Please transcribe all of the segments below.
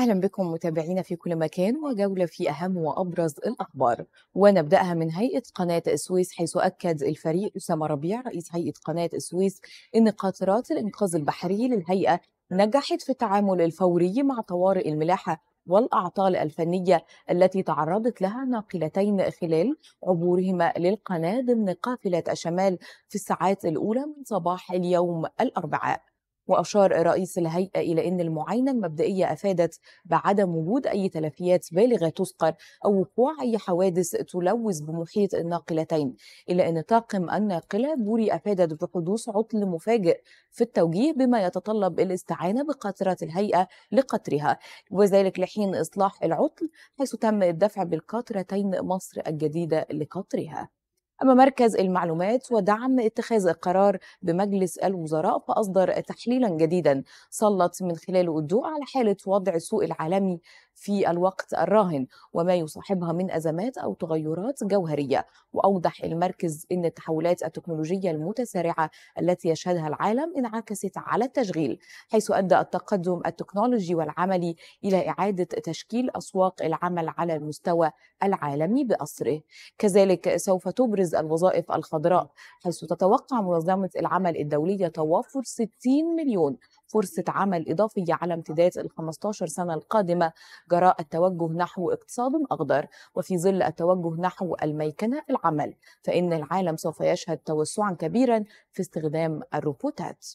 أهلا بكم متابعينا في كل مكان وجولة في أهم وأبرز الأخبار ونبدأها من هيئة قناة السويس حيث أكد الفريق أسامة ربيع رئيس هيئة قناة السويس أن قاطرات الإنقاذ البحري للهيئة نجحت في التعامل الفوري مع طوارئ الملاحة والأعطال الفنية التي تعرضت لها ناقلتين خلال عبورهما للقناة ضمن قافلة الشمال في الساعات الأولى من صباح اليوم الأربعاء وأشار رئيس الهيئة إلى أن المعاينة المبدئية أفادت بعدم وجود أي تلفيات بالغة تذكر أو وقوع أي حوادث تلوث بمحيط الناقلتين إلا أن طاقم الناقلة بوري أفادت بحدوث عطل مفاجئ في التوجيه بما يتطلب الاستعانة بقاطرات الهيئة لقطرها وذلك لحين إصلاح العطل حيث تم الدفع بالقاطرتين مصر الجديدة لقطرها أما مركز المعلومات ودعم اتخاذ القرار بمجلس الوزراء فأصدر تحليلا جديدا سلط من خلاله الضوء على حالة وضع السوق العالمي في الوقت الراهن وما يصاحبها من أزمات أو تغيرات جوهرية وأوضح المركز أن التحولات التكنولوجية المتسارعة التي يشهدها العالم انعكست على التشغيل حيث أدى التقدم التكنولوجي والعملي إلى إعادة تشكيل أسواق العمل على المستوى العالمي بأسره كذلك سوف تبرز تنفيذ الوظائف الخضراء حيث تتوقع منظمة العمل الدولية توافر 60 مليون فرصة عمل إضافية على امتداد ال 15 سنة القادمة جراء التوجه نحو اقتصاد أخضر وفي ظل التوجه نحو الميكنة العمل فإن العالم سوف يشهد توسعا كبيرا في استخدام الروبوتات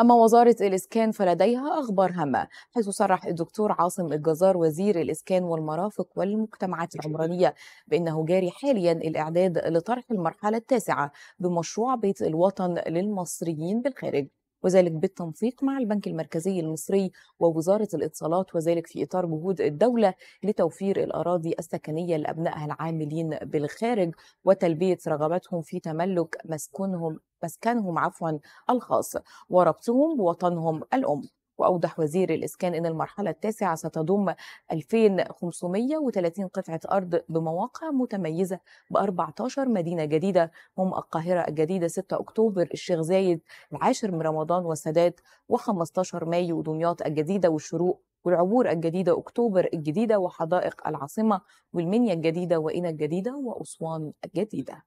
أما وزارة الإسكان فلديها أخبار هامة حيث صرح الدكتور عاصم الجزار وزير الإسكان والمرافق والمجتمعات العمرانية بأنه جاري حاليا الإعداد لطرح المرحلة التاسعة بمشروع بيت الوطن للمصريين بالخارج وذلك بالتنسيق مع البنك المركزي المصري ووزارة الاتصالات وذلك في إطار جهود الدولة لتوفير الأراضي السكنية لأبنائها العاملين بالخارج وتلبية رغباتهم في تملك مسكنهم مسكنهم عفوا الخاص وربطهم بوطنهم الأم وأوضح وزير الإسكان أن المرحلة التاسعة ستضم 2530 قطعة أرض بمواقع متميزة ب 14 مدينة جديدة هم القاهرة الجديدة 6 أكتوبر الشيخ زايد العاشر من رمضان والسادات و15 مايو دمياط الجديدة والشروق والعبور الجديدة أكتوبر الجديدة وحدائق العاصمة والمنيا الجديدة وإنا الجديدة وأسوان الجديدة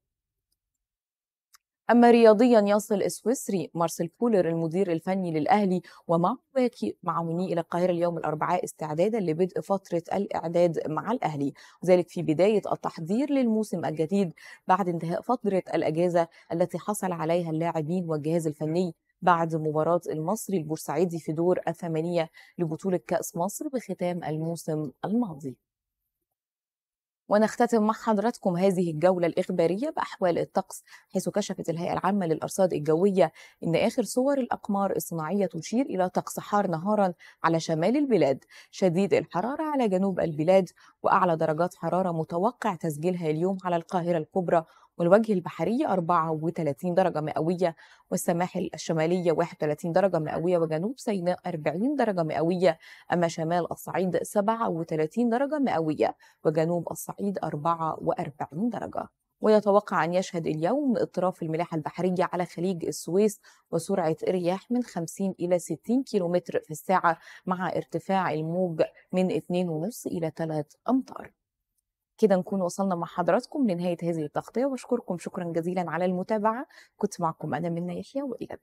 أما رياضيا يصل السويسري مارسيل كولر المدير الفني للأهلي ومع معاونيه إلى القاهرة اليوم الأربعاء استعدادا لبدء فترة الإعداد مع الأهلي وذلك في بداية التحضير للموسم الجديد بعد انتهاء فترة الأجازة التي حصل عليها اللاعبين والجهاز الفني بعد مباراة المصري البورسعيدي في دور الثمانية لبطولة كأس مصر بختام الموسم الماضي ونختتم مع حضراتكم هذه الجولة الإخبارية بأحوال الطقس حيث كشفت الهيئة العامة للأرصاد الجوية إن آخر صور الأقمار الصناعية تشير إلى طقس حار نهارا على شمال البلاد شديد الحرارة على جنوب البلاد وأعلى درجات حرارة متوقع تسجيلها اليوم على القاهرة الكبرى والوجه البحري 34 درجة مئوية والسماحل الشمالية 31 درجة مئوية وجنوب سيناء 40 درجة مئوية أما شمال الصعيد 37 درجة مئوية وجنوب الصعيد 44 درجة ويتوقع أن يشهد اليوم اطراف الملاحة البحرية على خليج السويس وسرعة رياح من 50 إلى 60 كيلومتر في الساعة مع ارتفاع الموج من 2.5 إلى 3 أمتار كده نكون وصلنا مع حضراتكم لنهاية هذه التغطية وأشكركم شكرا جزيلا على المتابعة كنت معكم أنا منى يحيى وإلى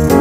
اللقاء